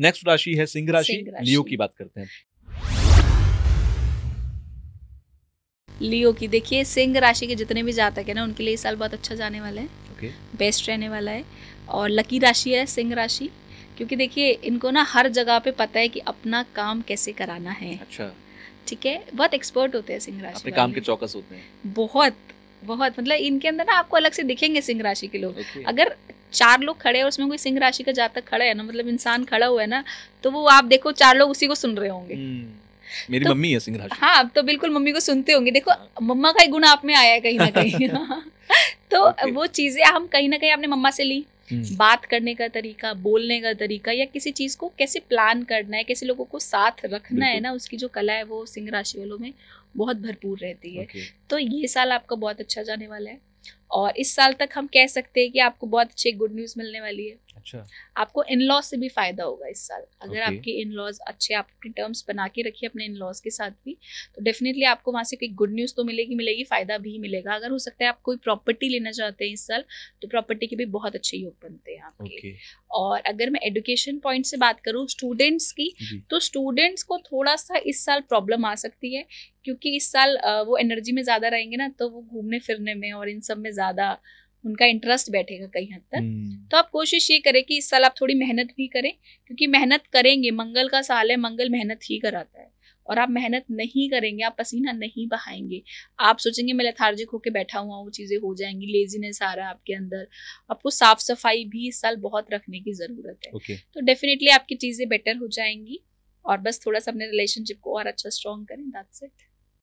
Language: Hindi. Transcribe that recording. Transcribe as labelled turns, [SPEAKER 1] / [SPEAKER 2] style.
[SPEAKER 1] नेक्स्ट राशि है सिंह राशि लियो की बात करते हैं लियो की देखिए सिंह राशि के जितने भी जातक है ना उनके लिए इस साल बहुत अच्छा जाने वाला है okay. बेस्ट रहने वाला है और लकी राशि है सिंह राशि क्योंकि देखिए इनको ना हर जगह पे पता है कि अपना काम कैसे कराना है अच्छा ठीक है बहुत एक्सपर्ट होते हैं सिंह राशि काम के चौकस होते हैं बहुत बहुत मतलब इनके अंदर ना आपको अलग से दिखेंगे सिंह राशि के लोग okay. अगर चार लोग खड़े हैं उसमें कोई सिंह राशि का जातक खड़ा है ना मतलब इंसान खड़ा हुआ है ना तो वो आप देखो चार लोग उसी को सुन रहे होंगे हम्म, मेरी तो, मम्मी है सिंह राशि हाँ तो बिल्कुल मम्मी को सुनते होंगे देखो मम्मा का ही गुण आप में आया है कहीं ना कहीं तो okay. वो चीजें हम कहीं ना कहीं आपने मम्मा से ली हम्म। बात करने का तरीका बोलने का तरीका या किसी चीज को कैसे प्लान करना है कैसे लोगों को साथ रखना है ना उसकी जो कला है वो सिंह राशि वालों में बहुत भरपूर रहती है okay. तो ये साल आपका बहुत अच्छा जाने वाला है और इस साल तक हम कह सकते हैं कि आपको बहुत अच्छी गुड न्यूज़ मिलने वाली है अच्छा आपको इन लॉज से भी फायदा होगा इस साल अगर okay. आपके इन लॉज अच्छे आप अपने टर्म्स बना के रखिए अपने इन लॉज के साथ भी तो डेफिनेटली आपको वहाँ से कोई गुड न्यूज़ तो मिलेगी मिलेगी फ़ायदा भी मिलेगा अगर हो सकता है आप कोई प्रॉपर्टी लेना चाहते हैं इस साल तो प्रॉपर्टी के भी बहुत अच्छे योग बनते हैं आपके okay. और अगर मैं एडुकेशन पॉइंट से बात करूँ स्टूडेंट्स की तो स्टूडेंट्स को थोड़ा सा इस साल प्रॉब्लम आ सकती है क्योंकि इस साल वो एनर्जी में ज़्यादा रहेंगे ना तो वो घूमने फिरने में और इन सब में ज़्यादा उनका इंटरेस्ट बैठेगा कहीं हद तक हम्म। तो आप कोशिश ये करें कि इस साल आप थोड़ी मेहनत भी करें क्योंकि मेहनत करेंगे मंगल का साल है मंगल मेहनत ही कराता है और आप मेहनत नहीं करेंगे आप पसीना नहीं बहाएंगे आप सोचेंगे मैं लेथार्जिक होकर बैठा हुआ वो चीज़ें हो जाएंगी लेजीनेस आ रहा है आपके अंदर आपको साफ सफाई भी इस साल बहुत रखने की ज़रूरत है तो डेफिनेटली आपकी चीज़ें बेटर हो जाएंगी और बस थोड़ा सा अपने रिलेशनशिप को और अच्छा स्ट्रॉन्ग करें दैट्स इट